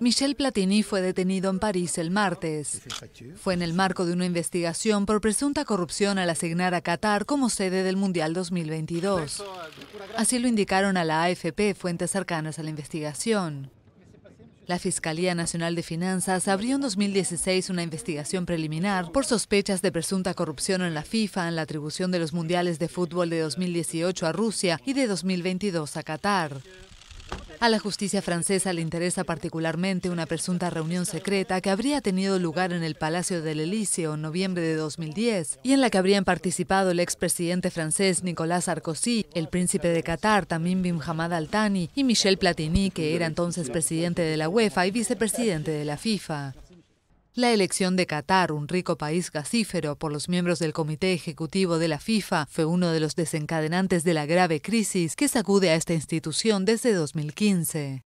Michel Platini fue detenido en París el martes. Fue en el marco de una investigación por presunta corrupción al asignar a Qatar como sede del Mundial 2022. Así lo indicaron a la AFP fuentes cercanas a la investigación. La Fiscalía Nacional de Finanzas abrió en 2016 una investigación preliminar por sospechas de presunta corrupción en la FIFA en la atribución de los mundiales de fútbol de 2018 a Rusia y de 2022 a Qatar. A la justicia francesa le interesa particularmente una presunta reunión secreta que habría tenido lugar en el Palacio del Elíseo en noviembre de 2010 y en la que habrían participado el expresidente francés Nicolas Sarkozy, el príncipe de Qatar Tamim bin Hamad Al y Michel Platini, que era entonces presidente de la UEFA y vicepresidente de la FIFA. La elección de Qatar, un rico país gasífero, por los miembros del Comité Ejecutivo de la FIFA fue uno de los desencadenantes de la grave crisis que sacude a esta institución desde 2015.